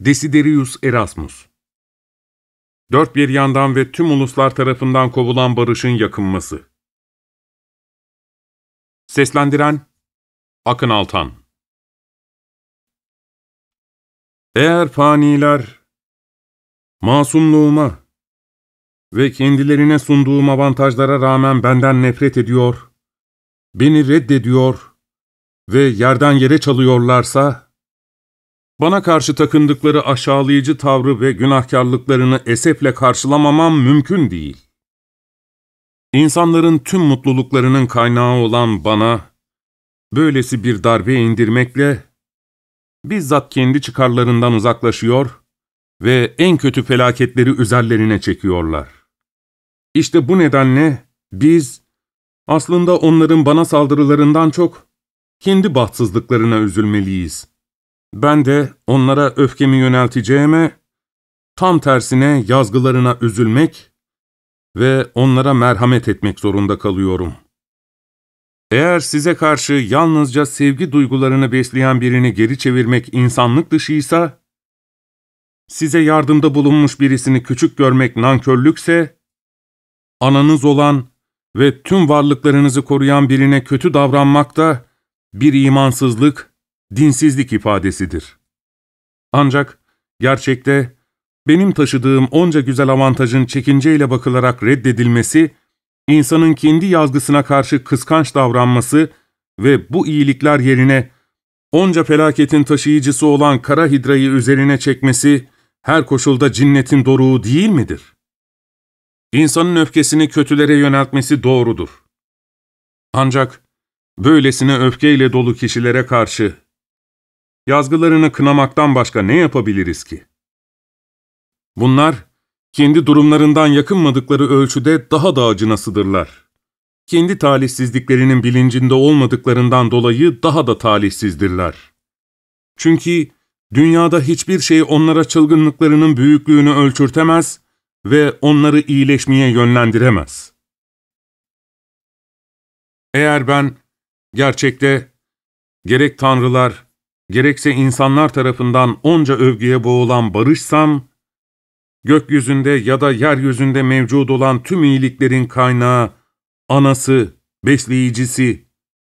Desiderius Erasmus Dört bir yandan ve tüm uluslar tarafından kovulan barışın yakınması. Seslendiren Akın Altan Eğer faniler masumluğuma ve kendilerine sunduğum avantajlara rağmen benden nefret ediyor, beni reddediyor ve yerden yere çalıyorlarsa, bana karşı takındıkları aşağılayıcı tavrı ve günahkarlıklarını eseple karşılamamam mümkün değil. İnsanların tüm mutluluklarının kaynağı olan bana, böylesi bir darbe indirmekle, bizzat kendi çıkarlarından uzaklaşıyor ve en kötü felaketleri üzerlerine çekiyorlar. İşte bu nedenle biz, aslında onların bana saldırılarından çok, kendi bahtsızlıklarına üzülmeliyiz.'' Ben de onlara öfkemi yönelteceğime, tam tersine yazgılarına üzülmek ve onlara merhamet etmek zorunda kalıyorum. Eğer size karşı yalnızca sevgi duygularını besleyen birini geri çevirmek insanlık dışıysa, size yardımda bulunmuş birisini küçük görmek nankörlükse, ananız olan ve tüm varlıklarınızı koruyan birine kötü davranmak da bir imansızlık dinsizlik ifadesidir. Ancak gerçekte benim taşıdığım onca güzel avantajın çekinceyle bakılarak reddedilmesi, insanın kendi yazgısına karşı kıskanç davranması ve bu iyilikler yerine onca felaketin taşıyıcısı olan kara hidrayı üzerine çekmesi her koşulda cinnetin doruğu değil midir? İnsanın öfkesini kötülere yöneltmesi doğrudur. Ancak böylesine öfkeyle dolu kişilere karşı Yazgılarını kınamaktan başka ne yapabiliriz ki? Bunlar, kendi durumlarından yakınmadıkları ölçüde daha da acınasıdırlar. Kendi talihsizliklerinin bilincinde olmadıklarından dolayı daha da talihsizdirler. Çünkü dünyada hiçbir şey onlara çılgınlıklarının büyüklüğünü ölçürtemez ve onları iyileşmeye yönlendiremez. Eğer ben gerçekte gerek tanrılar, gerekse insanlar tarafından onca övgüye boğulan barışsam, gökyüzünde ya da yeryüzünde mevcut olan tüm iyiliklerin kaynağı, anası, besleyicisi,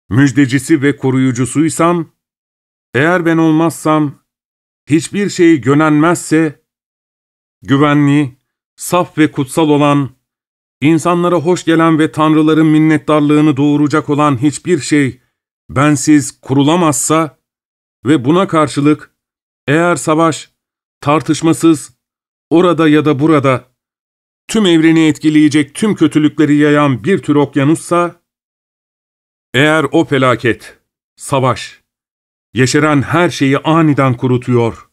müjdecisi ve koruyucusuysam, eğer ben olmazsam, hiçbir şeyi gönenmezse, güvenli, saf ve kutsal olan, insanlara hoş gelen ve Tanrıların minnettarlığını doğuracak olan hiçbir şey bensiz kurulamazsa, ve buna karşılık eğer savaş tartışmasız orada ya da burada tüm evreni etkileyecek tüm kötülükleri yayan bir tür okyanussa eğer o felaket, savaş, yeşeren her şeyi aniden kurutuyor,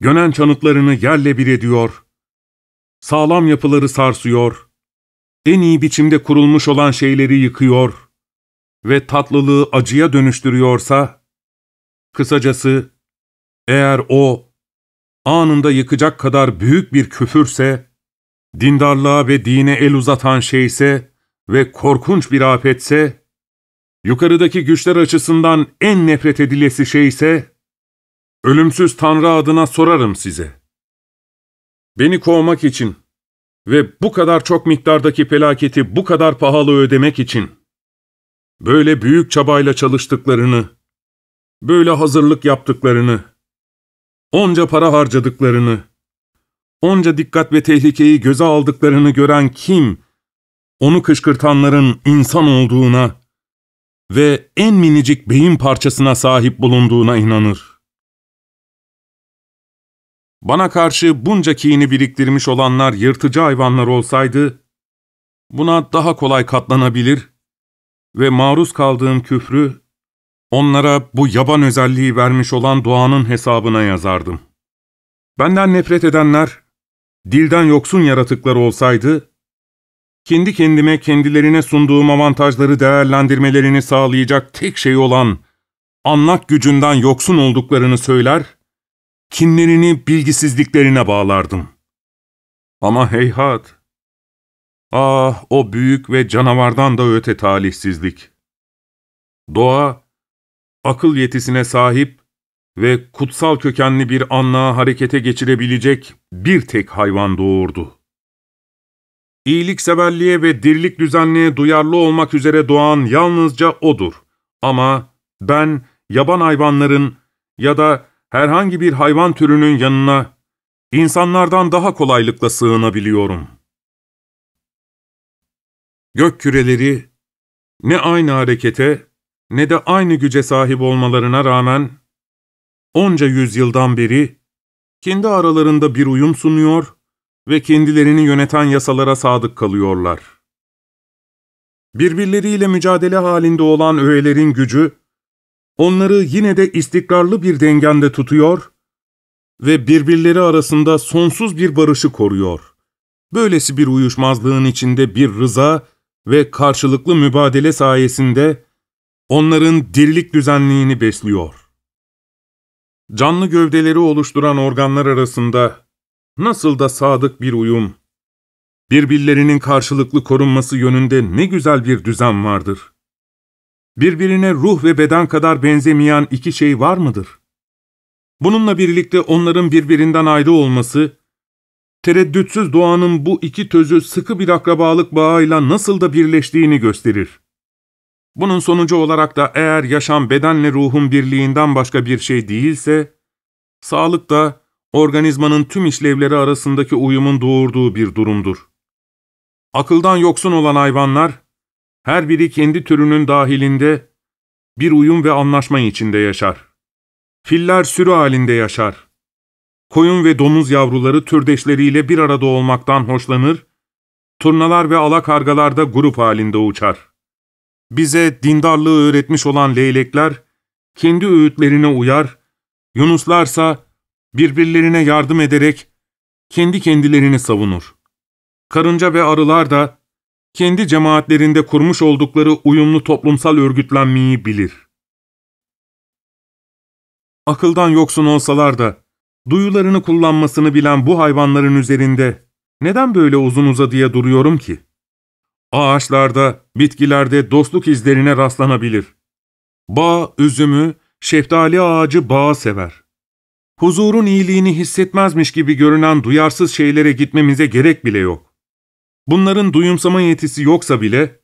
gönen çanıtlarını yerle bir ediyor, sağlam yapıları sarsıyor, en iyi biçimde kurulmuş olan şeyleri yıkıyor ve tatlılığı acıya dönüştürüyorsa, Kısacası eğer o anında yıkacak kadar büyük bir küfürse, dindarlığa ve dine el uzatan şeyse ve korkunç bir afetse, yukarıdaki güçler açısından en nefret edilesi şeyse, ölümsüz Tanrı adına sorarım size. Beni kovmak için ve bu kadar çok miktardaki felaketi bu kadar pahalı ödemek için, böyle büyük çabayla çalıştıklarını, böyle hazırlık yaptıklarını, onca para harcadıklarını, onca dikkat ve tehlikeyi göze aldıklarını gören kim, onu kışkırtanların insan olduğuna ve en minicik beyin parçasına sahip bulunduğuna inanır. Bana karşı bunca kini biriktirmiş olanlar yırtıcı hayvanlar olsaydı, buna daha kolay katlanabilir ve maruz kaldığım küfrü Onlara bu yaban özelliği vermiş olan doğanın hesabına yazardım. Benden nefret edenler, dilden yoksun yaratıklar olsaydı, kendi kendime kendilerine sunduğum avantajları değerlendirmelerini sağlayacak tek şey olan anlak gücünden yoksun olduklarını söyler, kinlerini bilgisizliklerine bağlardım. Ama heyhat! Ah o büyük ve canavardan da öte talihsizlik! Doğa, akıl yetisine sahip ve kutsal kökenli bir anlığa harekete geçirebilecek bir tek hayvan doğurdu. İyilikseverliğe ve dirlik düzenliğe duyarlı olmak üzere doğan yalnızca odur. Ama ben yaban hayvanların ya da herhangi bir hayvan türünün yanına insanlardan daha kolaylıkla sığınabiliyorum. Gök küreleri ne aynı harekete ne de aynı güce sahip olmalarına rağmen onca yüzyıldan beri kendi aralarında bir uyum sunuyor ve kendilerini yöneten yasalara sadık kalıyorlar. Birbirleriyle mücadele halinde olan öğelerin gücü, onları yine de istikrarlı bir dengende tutuyor ve birbirleri arasında sonsuz bir barışı koruyor. Böylesi bir uyuşmazlığın içinde bir rıza ve karşılıklı mübadele sayesinde onların dirlik düzenliğini besliyor. Canlı gövdeleri oluşturan organlar arasında nasıl da sadık bir uyum, birbirlerinin karşılıklı korunması yönünde ne güzel bir düzen vardır. Birbirine ruh ve beden kadar benzemeyen iki şey var mıdır? Bununla birlikte onların birbirinden ayrı olması, tereddütsüz doğanın bu iki tözü sıkı bir akrabalık bağıyla nasıl da birleştiğini gösterir. Bunun sonucu olarak da eğer yaşam bedenle ruhun birliğinden başka bir şey değilse, sağlık da organizmanın tüm işlevleri arasındaki uyumun doğurduğu bir durumdur. Akıldan yoksun olan hayvanlar, her biri kendi türünün dahilinde bir uyum ve anlaşma içinde yaşar. Filler sürü halinde yaşar. Koyun ve domuz yavruları türdeşleriyle bir arada olmaktan hoşlanır, turnalar ve alakargalar da grup halinde uçar bize dindarlığı öğretmiş olan leylekler, kendi öğütlerine uyar, Yunuslarsa birbirlerine yardım ederek kendi kendilerini savunur. Karınca ve arılar da kendi cemaatlerinde kurmuş oldukları uyumlu toplumsal örgütlenmeyi bilir. Akıldan yoksun olsalar da, duyularını kullanmasını bilen bu hayvanların üzerinde neden böyle uzun uzadıya duruyorum ki? ağaçlarda, bitkilerde dostluk izlerine rastlanabilir. Bağ üzümü, şeftali ağacı bağı sever. Huzurun iyiliğini hissetmezmiş gibi görünen duyarsız şeylere gitmemize gerek bile yok. Bunların duyumsama yetisi yoksa bile,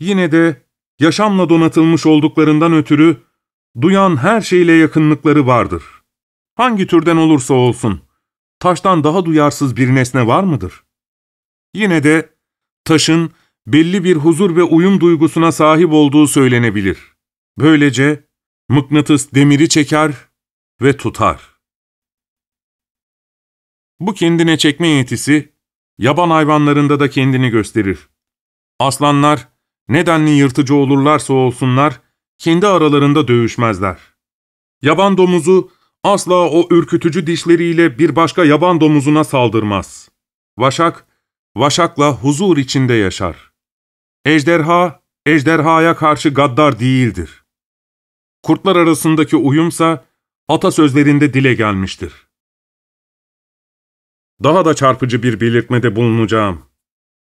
yine de yaşamla donatılmış olduklarından ötürü duyan her şeyle yakınlıkları vardır. Hangi türden olursa olsun, taştan daha duyarsız bir nesne var mıdır? Yine de taşın belli bir huzur ve uyum duygusuna sahip olduğu söylenebilir. Böylece mıknatıs demiri çeker ve tutar. Bu kendine çekme yetisi, yaban hayvanlarında da kendini gösterir. Aslanlar, nedenli yırtıcı olurlarsa olsunlar, kendi aralarında dövüşmezler. Yaban domuzu, asla o ürkütücü dişleriyle bir başka yaban domuzuna saldırmaz. Vaşak, vaşakla huzur içinde yaşar. Ejderha, ejderhaya karşı gaddar değildir. Kurtlar arasındaki uyumsa atasözlerinde dile gelmiştir. Daha da çarpıcı bir belirtmede bulunacağım.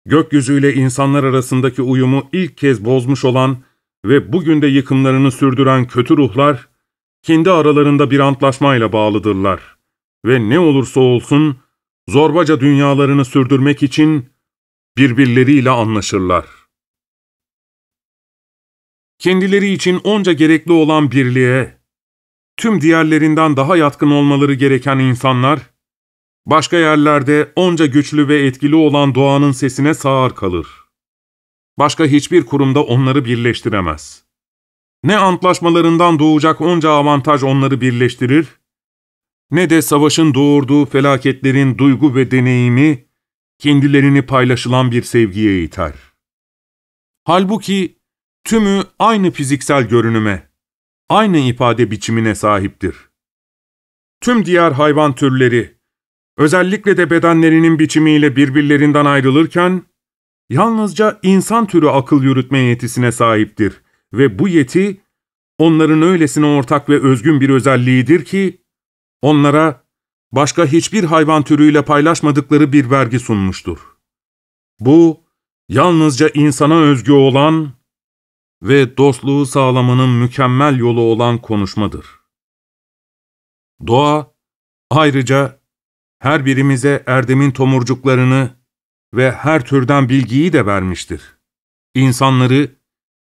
Gökyüzüyle insanlar arasındaki uyumu ilk kez bozmuş olan ve bugün de yıkımlarını sürdüren kötü ruhlar, kendi aralarında bir antlaşmayla bağlıdırlar. Ve ne olursa olsun, zorbaca dünyalarını sürdürmek için birbirleriyle anlaşırlar kendileri için onca gerekli olan birliğe, tüm diğerlerinden daha yatkın olmaları gereken insanlar, başka yerlerde onca güçlü ve etkili olan doğanın sesine sağır kalır. Başka hiçbir kurumda onları birleştiremez. Ne antlaşmalarından doğacak onca avantaj onları birleştirir, ne de savaşın doğurduğu felaketlerin duygu ve deneyimi kendilerini paylaşılan bir sevgiye iter. Halbuki tümü aynı fiziksel görünüme, aynı ifade biçimine sahiptir. Tüm diğer hayvan türleri, özellikle de bedenlerinin biçimiyle birbirlerinden ayrılırken, yalnızca insan türü akıl yürütme yetisine sahiptir ve bu yeti, onların öylesine ortak ve özgün bir özelliğidir ki, onlara başka hiçbir hayvan türüyle paylaşmadıkları bir vergi sunmuştur. Bu, yalnızca insana özgü olan ve dostluğu sağlamanın mükemmel yolu olan konuşmadır. Doğa, ayrıca her birimize erdemin tomurcuklarını ve her türden bilgiyi de vermiştir. İnsanları,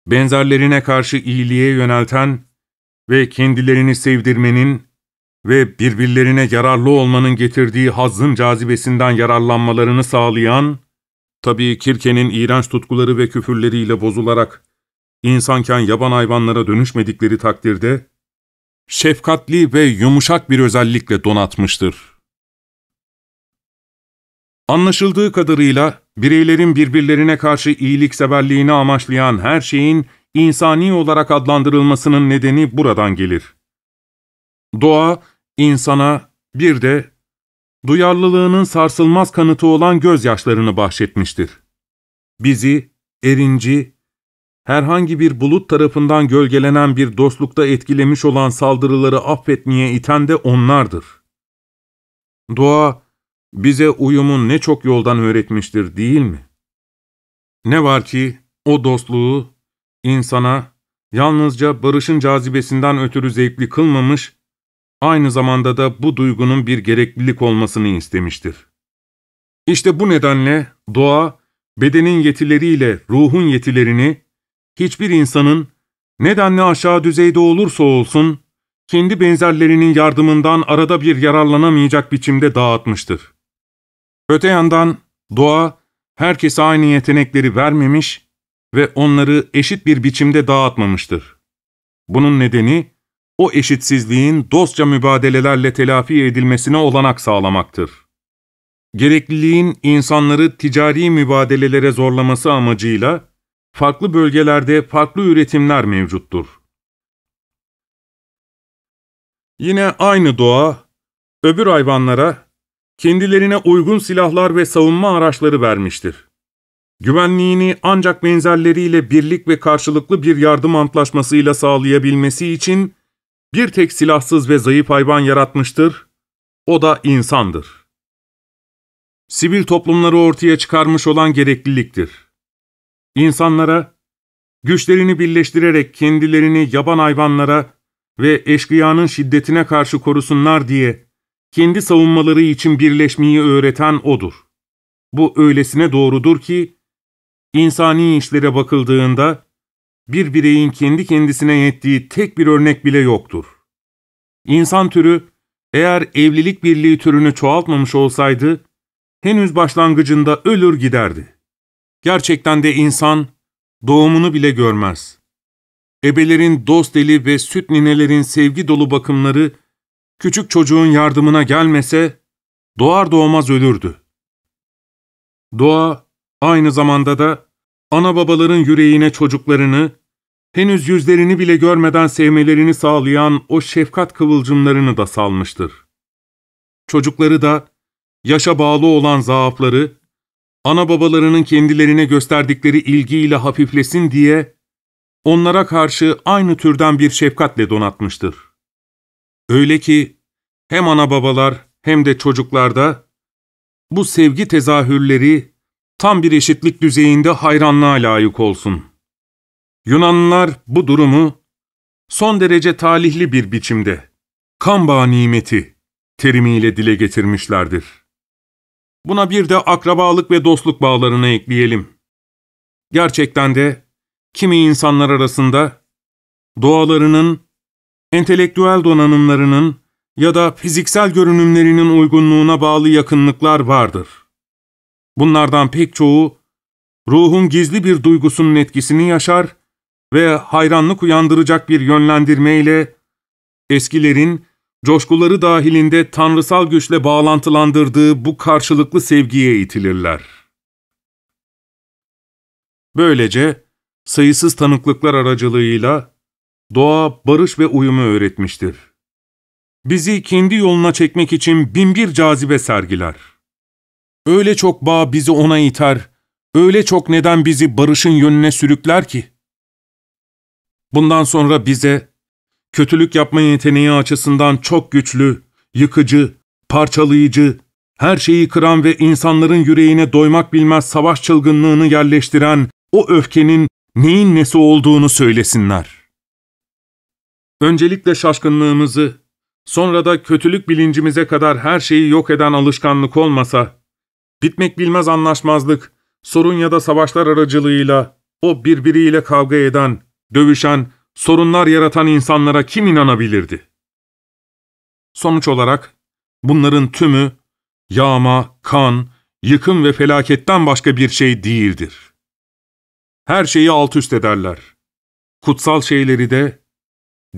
benzerlerine karşı iyiliğe yönelten ve kendilerini sevdirmenin ve birbirlerine yararlı olmanın getirdiği hazın cazibesinden yararlanmalarını sağlayan, tabii Kirke'nin iğrenç tutkuları ve küfürleriyle bozularak insanken yaban hayvanlara dönüşmedikleri takdirde, şefkatli ve yumuşak bir özellikle donatmıştır. Anlaşıldığı kadarıyla bireylerin birbirlerine karşı iyilikseverliğini amaçlayan her şeyin insani olarak adlandırılmasının nedeni buradan gelir. Doğa, insana bir de duyarlılığının sarsılmaz kanıtı olan gözyaşlarını bahşetmiştir. Bizi erinci, herhangi bir bulut tarafından gölgelenen bir dostlukta etkilemiş olan saldırıları affetmeye iten de onlardır. Doğa, bize uyumun ne çok yoldan öğretmiştir değil mi? Ne var ki o dostluğu insana yalnızca barışın cazibesinden ötürü zevkli kılmamış, aynı zamanda da bu duygunun bir gereklilik olmasını istemiştir. İşte bu nedenle doğa, bedenin yetileriyle ruhun yetilerini, hiçbir insanın, nedenle aşağı düzeyde olursa olsun, kendi benzerlerinin yardımından arada bir yararlanamayacak biçimde dağıtmıştır. Öte yandan doğa, herkese aynı yetenekleri vermemiş ve onları eşit bir biçimde dağıtmamıştır. Bunun nedeni, o eşitsizliğin dostça mübadelelerle telafi edilmesine olanak sağlamaktır. Gerekliliğin insanları ticari mübadelelere zorlaması amacıyla, farklı bölgelerde farklı üretimler mevcuttur. Yine aynı doğa, öbür hayvanlara kendilerine uygun silahlar ve savunma araçları vermiştir. Güvenliğini ancak benzerleriyle birlik ve karşılıklı bir yardım antlaşmasıyla sağlayabilmesi için bir tek silahsız ve zayıf hayvan yaratmıştır, o da insandır. Sivil toplumları ortaya çıkarmış olan gerekliliktir. İnsanlara, güçlerini birleştirerek kendilerini yaban hayvanlara ve eşkıyanın şiddetine karşı korusunlar diye kendi savunmaları için birleşmeyi öğreten O'dur. Bu öylesine doğrudur ki, insani işlere bakıldığında bir bireyin kendi kendisine yettiği tek bir örnek bile yoktur. İnsan türü, eğer evlilik birliği türünü çoğaltmamış olsaydı, henüz başlangıcında ölür giderdi. Gerçekten de insan doğumunu bile görmez. Ebelerin dost eli ve süt ninelerin sevgi dolu bakımları küçük çocuğun yardımına gelmese doğar doğmaz ölürdü. Doğa aynı zamanda da ana babaların yüreğine çocuklarını, henüz yüzlerini bile görmeden sevmelerini sağlayan o şefkat kıvılcımlarını da salmıştır. Çocukları da yaşa bağlı olan zaafları, ana babalarının kendilerine gösterdikleri ilgiyle hafiflesin diye onlara karşı aynı türden bir şefkatle donatmıştır. Öyle ki hem ana babalar hem de çocuklarda bu sevgi tezahürleri tam bir eşitlik düzeyinde hayranlığa layık olsun. Yunanlılar bu durumu son derece talihli bir biçimde kan bağı nimeti terimiyle dile getirmişlerdir. Buna bir de akrabalık ve dostluk bağlarını ekleyelim. Gerçekten de kimi insanlar arasında doğalarının, entelektüel donanımlarının ya da fiziksel görünümlerinin uygunluğuna bağlı yakınlıklar vardır. Bunlardan pek çoğu ruhun gizli bir duygusunun etkisini yaşar ve hayranlık uyandıracak bir yönlendirmeyle eskilerin coşkuları dahilinde tanrısal güçle bağlantılandırdığı bu karşılıklı sevgiye itilirler. Böylece sayısız tanıklıklar aracılığıyla doğa barış ve uyumu öğretmiştir. Bizi kendi yoluna çekmek için binbir cazibe sergiler. Öyle çok bağ bizi ona iter, öyle çok neden bizi barışın yönüne sürükler ki. Bundan sonra bize kötülük yapma yeteneği açısından çok güçlü, yıkıcı, parçalayıcı, her şeyi kıran ve insanların yüreğine doymak bilmez savaş çılgınlığını yerleştiren o öfkenin neyin nesi olduğunu söylesinler. Öncelikle şaşkınlığımızı, sonra da kötülük bilincimize kadar her şeyi yok eden alışkanlık olmasa, bitmek bilmez anlaşmazlık, sorun ya da savaşlar aracılığıyla o birbiriyle kavga eden, dövüşen, sorunlar yaratan insanlara kim inanabilirdi? Sonuç olarak bunların tümü yağma, kan, yıkım ve felaketten başka bir şey değildir. Her şeyi alt üst ederler. Kutsal şeyleri de,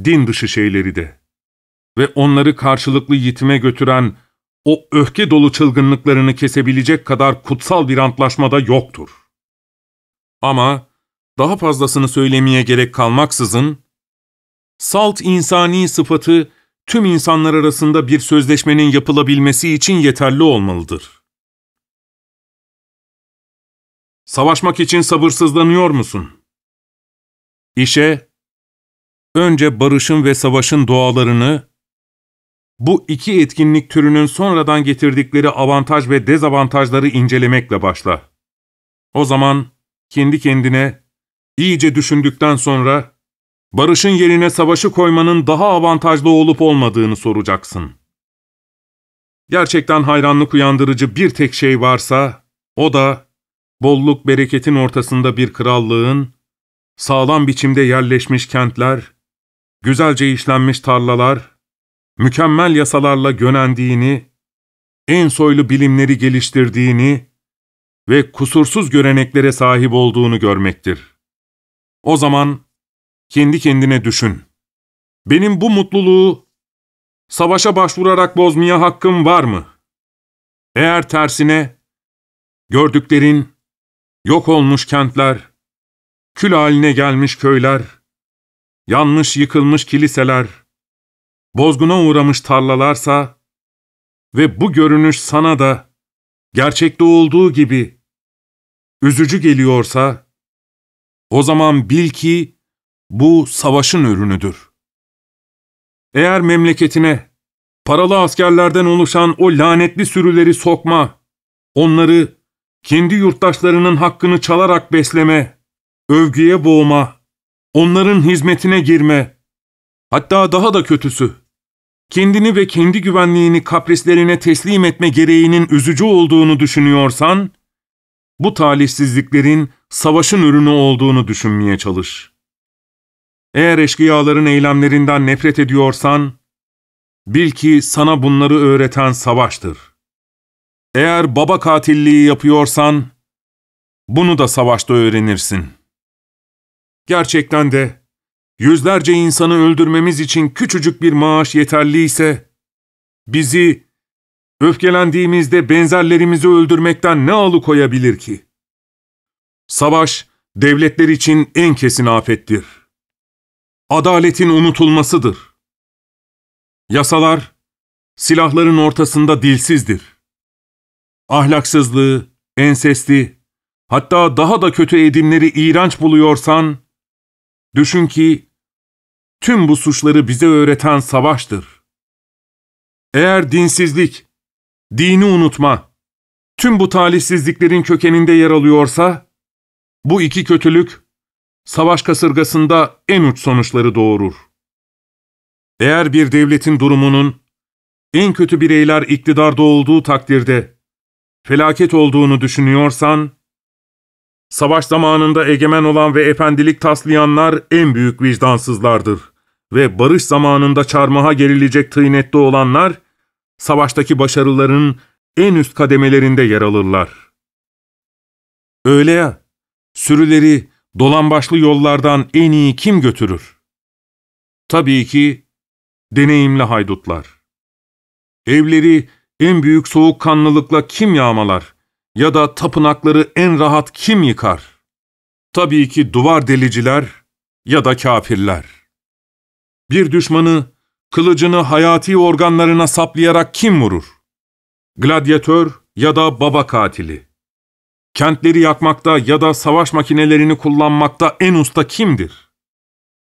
din dışı şeyleri de. Ve onları karşılıklı yitime götüren o öfke dolu çılgınlıklarını kesebilecek kadar kutsal bir antlaşmada yoktur. Ama daha fazlasını söylemeye gerek kalmaksızın, salt insani sıfatı tüm insanlar arasında bir sözleşmenin yapılabilmesi için yeterli olmalıdır. Savaşmak için sabırsızlanıyor musun? İşe, önce barışın ve savaşın doğalarını, bu iki etkinlik türünün sonradan getirdikleri avantaj ve dezavantajları incelemekle başla. O zaman kendi kendine İyice düşündükten sonra, barışın yerine savaşı koymanın daha avantajlı olup olmadığını soracaksın. Gerçekten hayranlık uyandırıcı bir tek şey varsa, o da bolluk bereketin ortasında bir krallığın, sağlam biçimde yerleşmiş kentler, güzelce işlenmiş tarlalar, mükemmel yasalarla yönendiğini, en soylu bilimleri geliştirdiğini ve kusursuz göreneklere sahip olduğunu görmektir. O zaman kendi kendine düşün. Benim bu mutluluğu savaşa başvurarak bozmaya hakkım var mı? Eğer tersine gördüklerin, yok olmuş kentler, kül haline gelmiş köyler, yanmış yıkılmış kiliseler, bozguna uğramış tarlalarsa ve bu görünüş sana da gerçekte olduğu gibi üzücü geliyorsa, o zaman bil ki bu savaşın ürünüdür. Eğer memleketine paralı askerlerden oluşan o lanetli sürüleri sokma, onları kendi yurttaşlarının hakkını çalarak besleme, övgüye boğma, onların hizmetine girme, hatta daha da kötüsü, kendini ve kendi güvenliğini kaprislerine teslim etme gereğinin üzücü olduğunu düşünüyorsan, bu talihsizliklerin savaşın ürünü olduğunu düşünmeye çalış. Eğer eşkıyaların eylemlerinden nefret ediyorsan, bil ki sana bunları öğreten savaştır. Eğer baba katilliği yapıyorsan, bunu da savaşta öğrenirsin. Gerçekten de, yüzlerce insanı öldürmemiz için küçücük bir maaş yeterliyse, bizi Öfkelendiğimizde benzerlerimizi öldürmekten ne alıkoyabilir ki? Savaş, devletler için en kesin afettir. Adaletin unutulmasıdır. Yasalar, silahların ortasında dilsizdir. Ahlaksızlığı, ensesti, hatta daha da kötü edimleri iğrenç buluyorsan, düşün ki tüm bu suçları bize öğreten savaştır. Eğer dinsizlik, Dini unutma. Tüm bu talihsizliklerin kökeninde yer alıyorsa, bu iki kötülük, savaş kasırgasında en uç sonuçları doğurur. Eğer bir devletin durumunun, en kötü bireyler iktidarda olduğu takdirde, felaket olduğunu düşünüyorsan, savaş zamanında egemen olan ve efendilik taslayanlar en büyük vicdansızlardır ve barış zamanında çarmıha gerilecek tıynette olanlar, savaştaki başarıların en üst kademelerinde yer alırlar. Öyle ya, sürüleri dolambaçlı yollardan en iyi kim götürür? Tabii ki deneyimli haydutlar. Evleri en büyük soğukkanlılıkla kim yağmalar ya da tapınakları en rahat kim yıkar? Tabii ki duvar deliciler ya da kafirler. Bir düşmanı Kılıcını hayati organlarına saplayarak kim vurur? Gladyatör ya da baba katili. Kentleri yakmakta ya da savaş makinelerini kullanmakta en usta kimdir?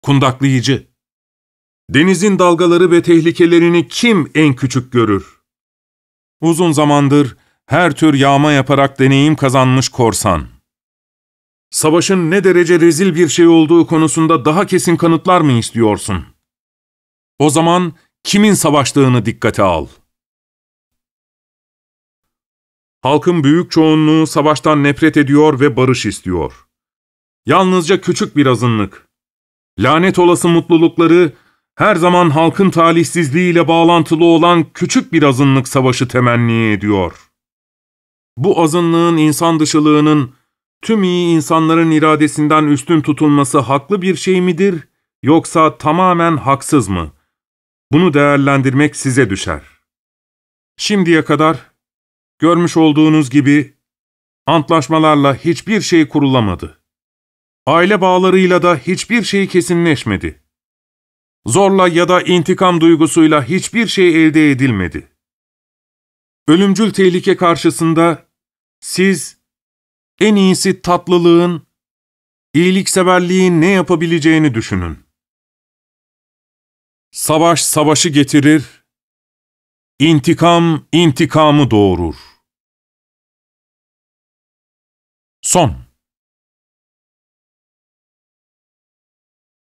Kundaklayıcı. Denizin dalgaları ve tehlikelerini kim en küçük görür? Uzun zamandır her tür yağma yaparak deneyim kazanmış korsan. Savaşın ne derece rezil bir şey olduğu konusunda daha kesin kanıtlar mı istiyorsun?'' O zaman kimin savaştığını dikkate al. Halkın büyük çoğunluğu savaştan nefret ediyor ve barış istiyor. Yalnızca küçük bir azınlık. Lanet olası mutlulukları her zaman halkın talihsizliğiyle bağlantılı olan küçük bir azınlık savaşı temenni ediyor. Bu azınlığın insan dışılığının tüm iyi insanların iradesinden üstün tutulması haklı bir şey midir yoksa tamamen haksız mı? Bunu değerlendirmek size düşer. Şimdiye kadar görmüş olduğunuz gibi antlaşmalarla hiçbir şey kurulamadı. Aile bağlarıyla da hiçbir şey kesinleşmedi. Zorla ya da intikam duygusuyla hiçbir şey elde edilmedi. Ölümcül tehlike karşısında siz en iyisi tatlılığın, iyilikseverliğin ne yapabileceğini düşünün. Savaş savaşı getirir, intikam intikamı doğurur. Son